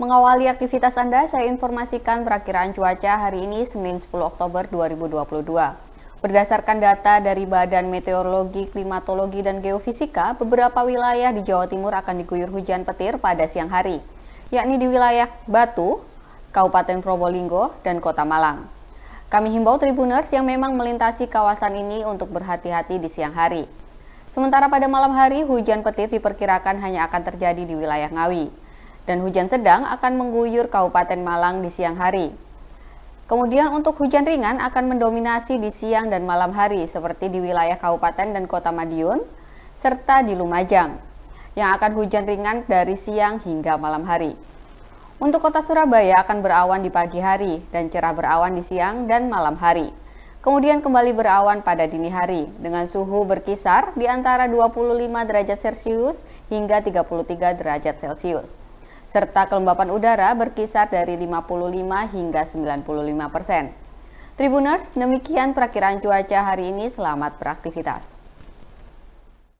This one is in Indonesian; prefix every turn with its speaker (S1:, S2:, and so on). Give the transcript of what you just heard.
S1: Mengawali aktivitas Anda, saya informasikan perakiran cuaca hari ini Senin 10 Oktober 2022. Berdasarkan data dari Badan Meteorologi, Klimatologi, dan Geofisika, beberapa wilayah di Jawa Timur akan diguyur hujan petir pada siang hari, yakni di wilayah Batu, Kabupaten Probolinggo, dan Kota Malang. Kami himbau tribuners yang memang melintasi kawasan ini untuk berhati-hati di siang hari. Sementara pada malam hari, hujan petir diperkirakan hanya akan terjadi di wilayah Ngawi dan hujan sedang akan mengguyur Kabupaten Malang di siang hari. Kemudian untuk hujan ringan akan mendominasi di siang dan malam hari seperti di wilayah Kabupaten dan Kota Madiun, serta di Lumajang, yang akan hujan ringan dari siang hingga malam hari. Untuk kota Surabaya akan berawan di pagi hari dan cerah berawan di siang dan malam hari. Kemudian kembali berawan pada dini hari dengan suhu berkisar di antara 25 derajat Celcius hingga 33 derajat Celcius serta kelembapan udara berkisar dari 55 hingga 95 persen. Tribuners, demikian perkiraan cuaca hari ini. Selamat beraktivitas.